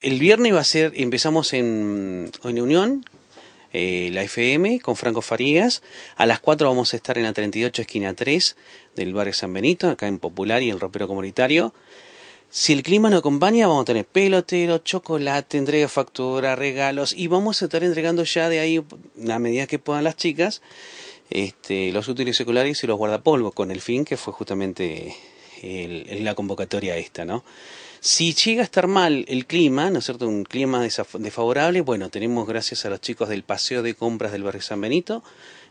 el viernes va a ser, empezamos en, en Unión, eh, la FM, con Franco Farías. A las 4 vamos a estar en la 38 esquina 3 del barrio San Benito, acá en Popular y el ropero comunitario. Si el clima nos acompaña, vamos a tener pelotero, chocolate, entrega factura, regalos y vamos a estar entregando ya de ahí, a medida que puedan las chicas, este, los útiles seculares y los guardapolvos, con el fin que fue justamente el, la convocatoria esta, ¿no? Si llega a estar mal el clima, ¿no es cierto? Un clima desfavorable, bueno, tenemos gracias a los chicos del Paseo de Compras del Barrio San Benito,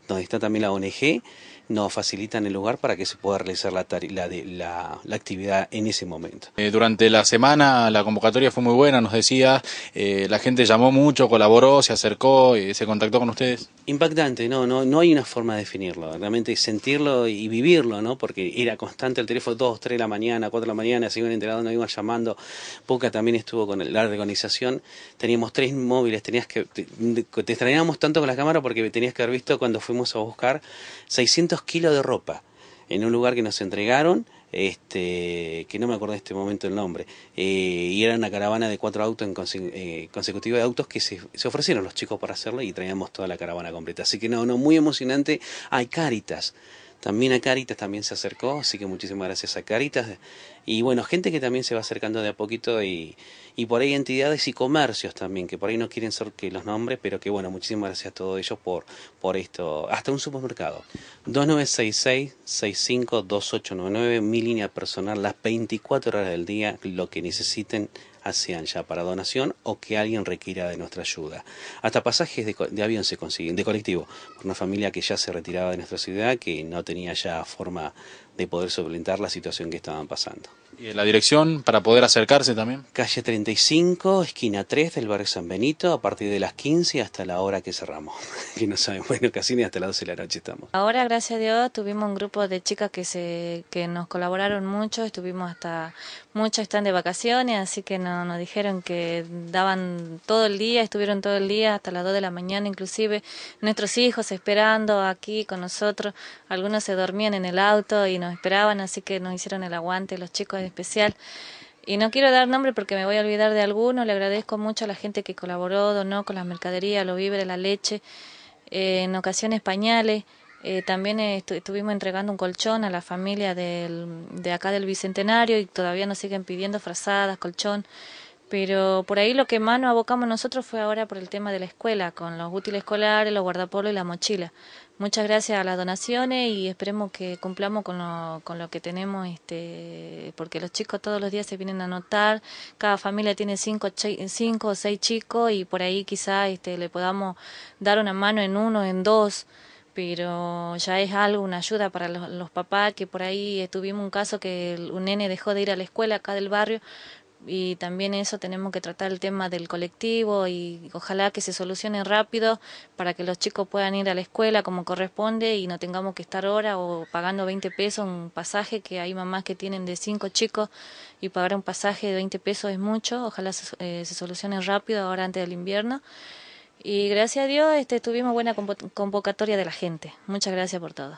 donde está también la ONG, nos facilitan el lugar para que se pueda realizar la, actividad en ese momento. Eh, durante la semana la convocatoria fue muy buena, nos decía, eh, la gente llamó mucho, colaboró, se acercó, y eh, se contactó con ustedes. Impactante, no, no, no hay una forma de definirlo, realmente sentirlo y vivirlo, ¿no? Porque era constante el teléfono 2, 3 de la mañana, 4 de la mañana, se iban nos iban llamando. Poca también estuvo con la organización, teníamos tres móviles, tenías que, te, te extrañábamos tanto con la cámara porque tenías que haber visto cuando fuimos a buscar 600 kilos de ropa en un lugar que nos entregaron, este, que no me acuerdo en este momento el nombre, eh, y era una caravana de cuatro autos eh, consecutivos, de autos que se, se, ofrecieron los chicos para hacerlo y traíamos toda la caravana completa. Así que no, no, muy emocionante. Hay Caritas. También a Caritas también se acercó, así que muchísimas gracias a Caritas y bueno, gente que también se va acercando de a poquito y, y por ahí entidades y comercios también, que por ahí no quieren ser que los nombres, pero que bueno, muchísimas gracias a todos ellos por, por esto, hasta un supermercado. 2966-652899, mi línea personal, las 24 horas del día, lo que necesiten hacían ya para donación o que alguien requiera de nuestra ayuda. Hasta pasajes de, de, avión se consiguen, de colectivo, por una familia que ya se retiraba de nuestra ciudad, que no tenía ya forma de poder solventar la situación que estaban pasando. ¿Y la dirección para poder acercarse también? Calle 35, esquina 3 del barrio San Benito, a partir de las 15 hasta la hora que cerramos. que no saben, bueno, casi ni hasta las 12 de la noche estamos. Ahora, gracias a Dios, tuvimos un grupo de chicas que, se, que nos colaboraron mucho, estuvimos hasta, muchos están de vacaciones, así que nos dijeron que daban todo el día, estuvieron todo el día hasta las 2 de la mañana inclusive, nuestros hijos esperando aquí con nosotros, algunos se dormían en el auto y nos esperaban, así que nos hicieron el aguante, los chicos en especial. Y no quiero dar nombre porque me voy a olvidar de alguno. Le agradezco mucho a la gente que colaboró, donó con las mercaderías, los víveres, la leche, eh, en ocasiones pañales. Eh, también estuvimos entregando un colchón a la familia del, de acá del Bicentenario y todavía nos siguen pidiendo frazadas, colchón. Pero por ahí lo que más nos abocamos nosotros fue ahora por el tema de la escuela, con los útiles escolares, los guardapolos y la mochila. Muchas gracias a las donaciones y esperemos que cumplamos con lo, con lo que tenemos, este, porque los chicos todos los días se vienen a notar cada familia tiene cinco, cinco o seis chicos y por ahí quizás este, le podamos dar una mano en uno, en dos pero ya es algo, una ayuda para los, los, papás, que por ahí tuvimos un caso que un nene dejó de ir a la escuela acá del barrio, y también eso tenemos que tratar el tema del colectivo y ojalá que se solucione rápido para que los chicos puedan ir a la escuela como corresponde y no tengamos que estar ahora o pagando 20 pesos un pasaje que hay mamás que tienen de 5 chicos y pagar un pasaje de 20 pesos es mucho, ojalá eh, se, solucione rápido ahora antes del invierno. Y gracias a Dios este, tuvimos buena convocatoria de la gente. Muchas gracias por todo.